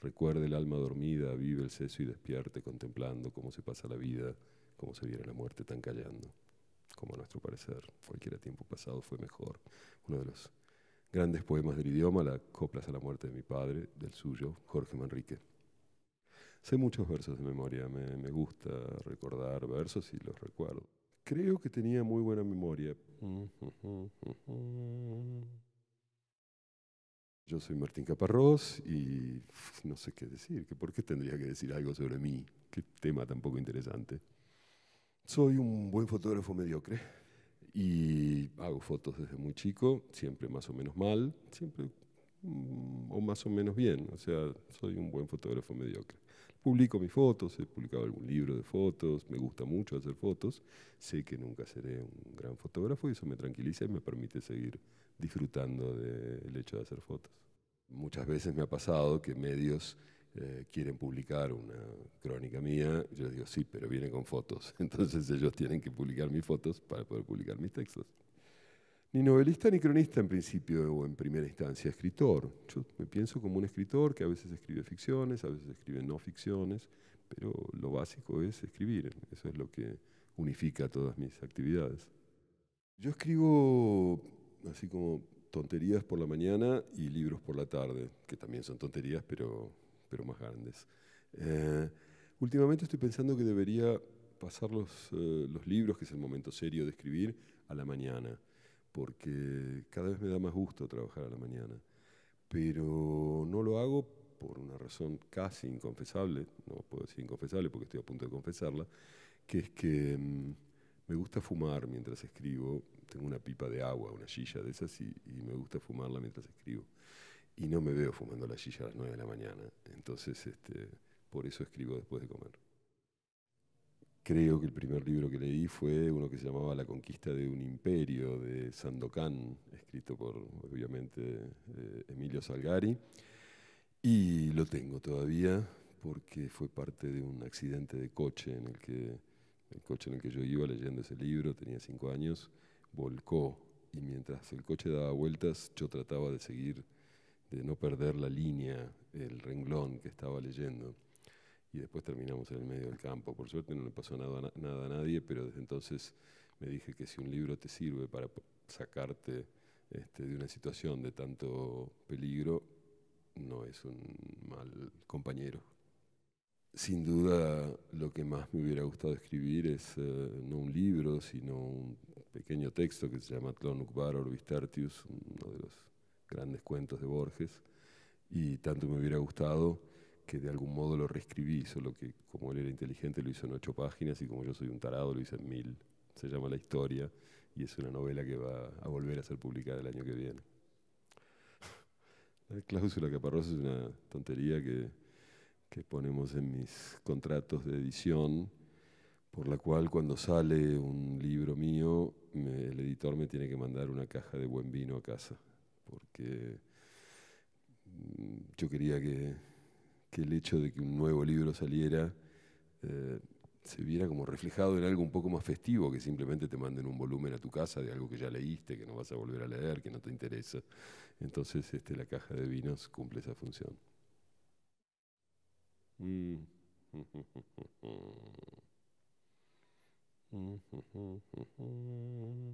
Recuerde el alma dormida, vive el seso y despierte, contemplando cómo se pasa la vida, cómo se viene la muerte tan callando. Como a nuestro parecer, cualquiera tiempo pasado fue mejor. Uno de los grandes poemas del idioma, la Coplas a la muerte de mi padre, del suyo, Jorge Manrique. Sé muchos versos de memoria, me, me gusta recordar versos y los recuerdo. Creo que tenía muy buena memoria. Mm, mm, mm, yo soy Martín Caparrós y no sé qué decir, que por qué tendría que decir algo sobre mí, qué tema tan poco interesante. Soy un buen fotógrafo mediocre y hago fotos desde muy chico, siempre más o menos mal, siempre mm, o más o menos bien, o sea, soy un buen fotógrafo mediocre. Publico mis fotos, he publicado algún libro de fotos, me gusta mucho hacer fotos, sé que nunca seré un gran fotógrafo y eso me tranquiliza y me permite seguir disfrutando del hecho de hacer fotos. Muchas veces me ha pasado que medios eh, quieren publicar una crónica mía, yo digo, sí, pero vienen con fotos, entonces ellos tienen que publicar mis fotos para poder publicar mis textos ni novelista ni cronista en principio o en primera instancia, escritor. Yo me pienso como un escritor que a veces escribe ficciones, a veces escribe no ficciones, pero lo básico es escribir, eso es lo que unifica todas mis actividades. Yo escribo así como tonterías por la mañana y libros por la tarde, que también son tonterías, pero, pero más grandes. Eh, últimamente estoy pensando que debería pasar los, eh, los libros, que es el momento serio de escribir, a la mañana porque cada vez me da más gusto trabajar a la mañana. Pero no lo hago por una razón casi inconfesable, no puedo decir inconfesable porque estoy a punto de confesarla, que es que mm, me gusta fumar mientras escribo. Tengo una pipa de agua, una silla de esas, y, y, me gusta fumarla mientras escribo. Y no me veo fumando la silla a las 9 de la mañana. Entonces, este, por eso escribo después de comer creo que el primer libro que leí fue uno que se llamaba La conquista de un imperio de Sandokan, escrito por obviamente eh, Emilio Salgari. Y lo tengo todavía porque fue parte de un accidente de coche en el que el coche en el que yo iba leyendo ese libro, tenía cinco años, volcó y mientras el coche daba vueltas yo trataba de seguir, de no perder la línea, el renglón que estaba leyendo y después terminamos en el medio del campo. Por suerte no le pasó nada, a nadie, pero desde entonces me dije que si un libro te sirve para sacarte este, de una situación de tanto peligro, no es un mal compañero. Sin duda, lo que más me hubiera gustado escribir es eh, no un libro, sino un pequeño texto que se llama Tlonukbar Orbistartius uno de los grandes cuentos de Borges, y tanto me hubiera gustado que de algún modo lo reescribí, solo que como él era inteligente lo hizo en ocho páginas y como yo soy un tarado lo hice en mil. Se llama La historia y es una novela que va a volver a ser publicada el año que viene. La cláusula caparrosa es una tontería que, que ponemos en mis contratos de edición, por la cual cuando sale un libro mío, el editor me tiene que mandar una caja de buen vino a casa, porque mm, yo quería que que el hecho de que un nuevo libro saliera eh, se viera como reflejado en algo un poco más festivo, que simplemente te manden un volumen a tu casa de algo que ya leíste, que no vas a volver a leer, que no te interesa. Entonces este, la caja de vinos cumple esa función. Mm.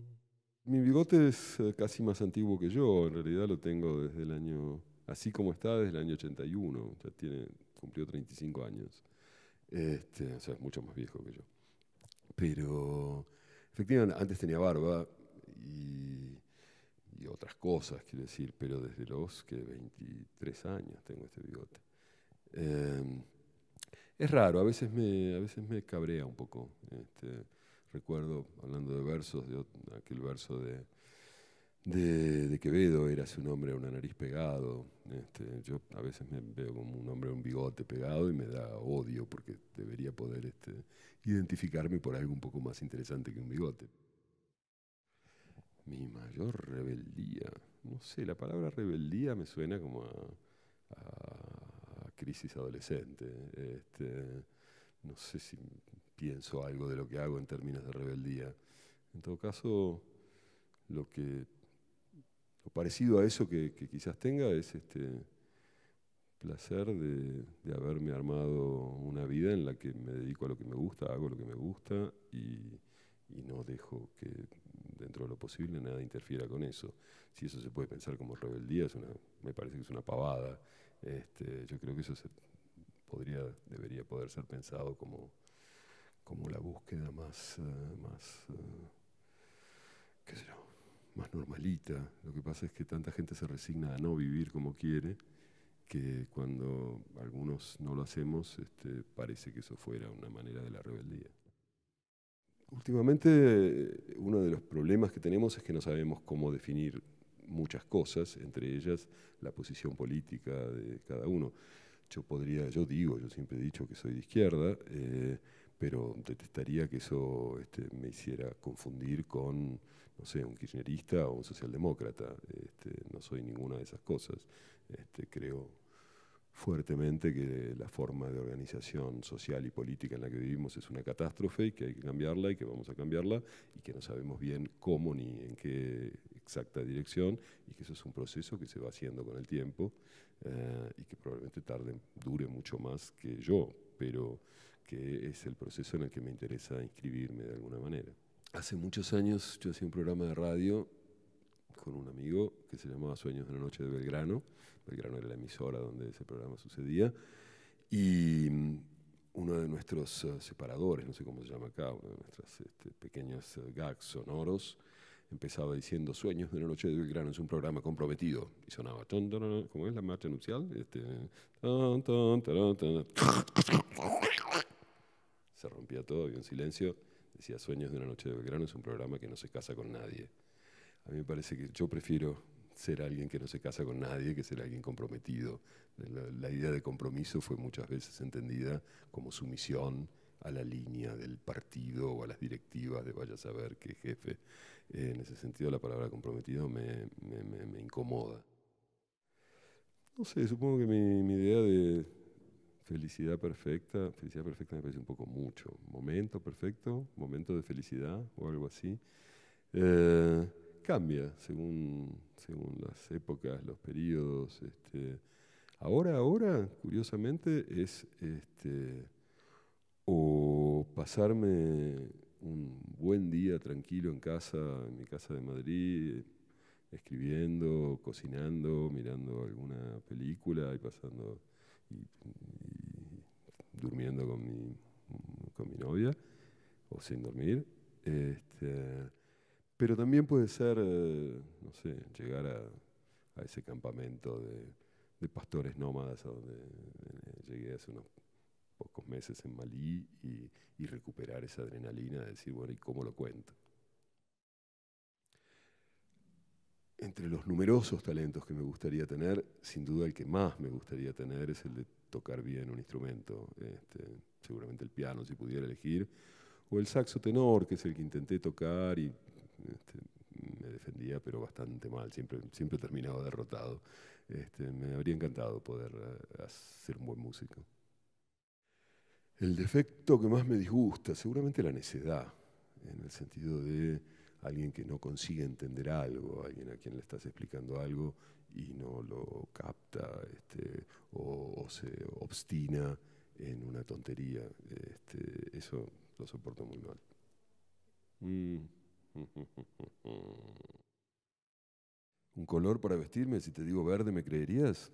Mi bigote es eh, casi más antiguo que yo, en realidad lo tengo desde el año así como está desde el año 81, ya tiene, cumplió 35 años. Este, o sea, es mucho más viejo que yo. Pero efectivamente antes tenía barba y, otras cosas, quiero decir, pero desde los que 23 años tengo este bigote. Em, es raro, a veces me, a veces me cabrea un poco. Este, recuerdo, hablando de versos, de aquel verso de de, Quevedo era su nombre, una nariz pegado. Este, yo a veces me veo como un hombre, un bigote pegado y me da odio porque debería poder este, identificarme por algo un poco más interesante que un bigote. Mi mayor rebeldía, no sé, la palabra rebeldía me suena como a, a, crisis adolescente. Este, no sé si pienso algo de lo que hago en términos de rebeldía. En todo caso, lo que lo parecido a eso que, quizás tenga es este placer de, haberme armado una vida en la que me dedico a lo que me gusta, hago lo que me gusta y, no dejo que dentro de lo posible nada interfiera con eso. Si eso se puede pensar como rebeldía, me parece que es una pavada. Este, yo creo que eso podría, debería poder ser pensado como, como la búsqueda más, eh, más eh, más normalita. Lo que pasa es que tanta gente se resigna a no vivir como quiere que cuando algunos no lo hacemos este, parece que eso fuera una manera de la rebeldía. Últimamente uno de los problemas que tenemos es que no sabemos cómo definir muchas cosas, entre ellas la posición política de cada uno. Yo podría, yo digo, yo siempre he dicho que soy de izquierda. Eh, pero detestaría que eso este, me hiciera confundir con, no sé, un kirchnerista o un socialdemócrata. Este, no soy ninguna de esas cosas. Este, creo fuertemente que la forma de organización social y política en la que vivimos es una catástrofe y que hay que cambiarla y que vamos a cambiarla y que no sabemos bien cómo ni en qué exacta dirección y que eso es un proceso que se va haciendo con el tiempo eh, y que probablemente tarde, dure mucho más que yo pero que es el proceso en el que me interesa inscribirme de alguna manera. Hace muchos años yo hacía un programa de radio con un amigo que se llamaba Sueños de la Noche de Belgrano. Belgrano era la emisora donde ese programa sucedía. Y mm, uno de nuestros eh, separadores, no sé cómo se llama acá, uno de nuestros este, pequeños eh, gags sonoros, empezaba diciendo Sueños de una noche de Belgrano es un programa comprometido. Y sonaba, como es la marcha nupcial? Este, se rompía todo, y un silencio. Decía Sueños de una noche de Belgrano es un programa que no se casa con nadie. A mí me parece que yo prefiero ser alguien que no se casa con nadie que ser alguien comprometido. la idea de compromiso fue muchas veces entendida como sumisión a la línea del partido o a las directivas de vaya a saber qué jefe. Eh, en ese sentido, la palabra comprometido me, incomoda. No sé, supongo que mi, idea de felicidad perfecta, felicidad perfecta me parece un poco mucho. Momento perfecto, momento de felicidad o algo así. Eh, cambia según, según las épocas, los periodos. Este. ahora, ahora, curiosamente, es este, o pasarme un buen día tranquilo en casa, en mi casa de Madrid, escribiendo, cocinando, mirando alguna película y pasando y, durmiendo con mi, con mi novia o sin dormir. Este, pero también puede ser, eh, no sé, llegar a, ese campamento de, pastores nómadas a donde eh, llegué hace unos pocos meses en Malí y, recuperar esa adrenalina de decir, bueno, ¿y cómo lo cuento? Entre los numerosos talentos que me gustaría tener, sin duda el que más me gustaría tener es el de tocar bien un instrumento, este, seguramente el piano si pudiera elegir, o el saxo tenor, que es el que intenté tocar y este, me defendía, pero bastante mal, siempre, siempre terminaba derrotado. Este, me habría encantado poder eh, hacer un buen músico. El defecto que más me disgusta, seguramente la necedad, en el sentido de alguien que no consigue entender algo, alguien a quien le estás explicando algo y no lo capta este, o, se obstina en una tontería. Este, eso lo soporto muy mal. ¿Un color para vestirme? Si te digo verde, ¿me creerías?